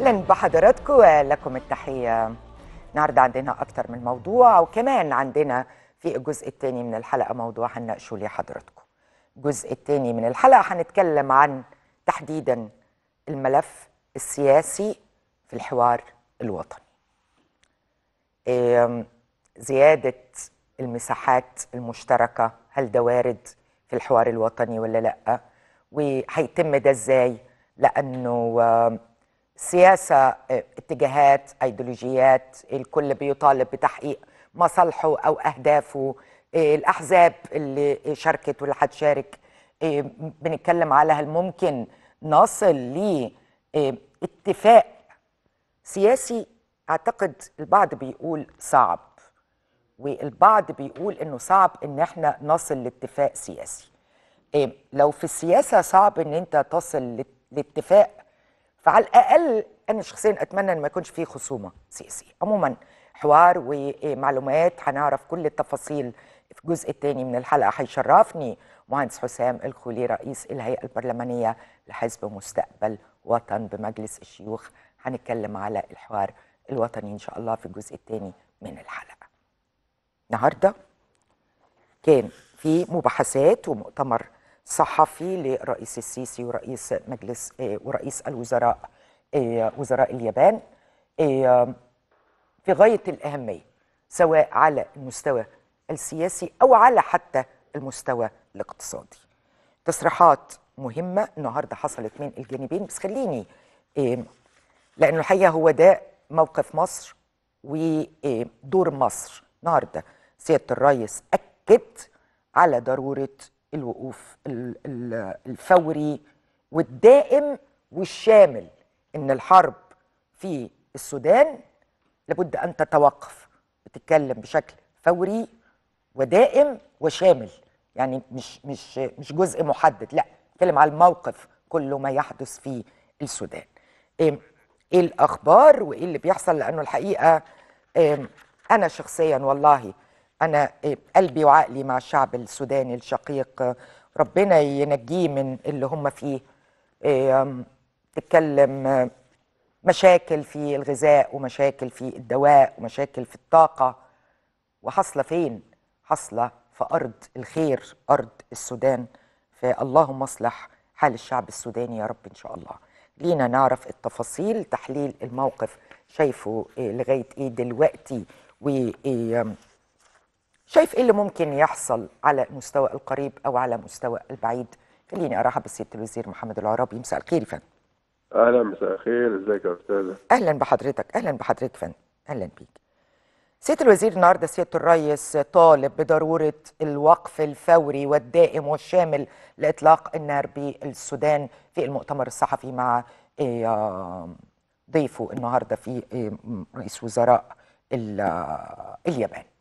اهلا بحضراتكم ولكم التحيه النهارده عندنا اكتر من موضوع وكمان عندنا في الجزء الثاني من الحلقه موضوع هنناقشه لحضراتكم الجزء الثاني من الحلقه هنتكلم عن تحديدا الملف السياسي في الحوار الوطني زياده المساحات المشتركه هل ده وارد في الحوار الوطني ولا لا وهيتم ده ازاي لانه سياسة آه، اتجاهات ايديولوجيات الكل بيطالب بتحقيق مصالحه أو أهدافه آه، الأحزاب اللي شاركت واللي هتشارك آه، بنتكلم على هل ممكن نصل لاتفاق سياسي أعتقد البعض بيقول صعب والبعض بيقول إنه صعب إن احنا نصل لاتفاق سياسي لو في السياسة صعب إن أنت تصل لاتفاق فعلى الاقل انا شخصيا اتمنى ان ما يكونش في خصومه سياسيه عموما حوار ومعلومات هنعرف كل التفاصيل في الجزء الثاني من الحلقه هيشرفني مهندس حسام الخولي رئيس الهيئه البرلمانيه لحزب مستقبل وطن بمجلس الشيوخ هنتكلم على الحوار الوطني ان شاء الله في الجزء الثاني من الحلقه النهارده كان في مباحثات ومؤتمر صحفي للرئيس السيسي ورئيس مجلس آه، ورئيس الوزراء آه، وزراء اليابان آه، في غايه الاهميه سواء على المستوى السياسي او على حتى المستوى الاقتصادي. تصريحات مهمه النهارده حصلت من الجانبين بس خليني لانه الحقيقه هو ده موقف مصر ودور مصر النهارده سياده الرئيس اكد على ضروره الوقوف الفوري والدائم والشامل ان الحرب في السودان لابد ان تتوقف بتتكلم بشكل فوري ودائم وشامل يعني مش مش مش جزء محدد لا بتكلم على الموقف كله ما يحدث في السودان ايه الاخبار وايه اللي بيحصل لانه الحقيقه انا شخصيا والله أنا قلبي وعقلي مع الشعب السوداني الشقيق ربنا ينجيه من اللي هم فيه تتكلم آه، مشاكل في الغذاء ومشاكل في الدواء ومشاكل في الطاقة وحصلة فين؟ حصلة في أرض الخير أرض السودان فاللهم اصلح حال الشعب السوداني يا رب إن شاء الله لينا نعرف التفاصيل تحليل الموقف شايفه آه، لغاية إيه دلوقتي وإيه شايف ايه اللي ممكن يحصل على مستوى القريب او على مستوى البعيد خليني ارحب بسياده الوزير محمد العرابي مساء الخير يا فندم اهلا مساء الخير ازيك يا استاذه اهلا بحضرتك اهلا بحضرتك فندم اهلا بيك سياده الوزير النهارده سياده الريس طالب بضروره الوقف الفوري والدائم والشامل لاطلاق النار بالسودان في المؤتمر الصحفي مع إيه، ضيفه النهارده في إيه، رئيس وزراء آه، اليابان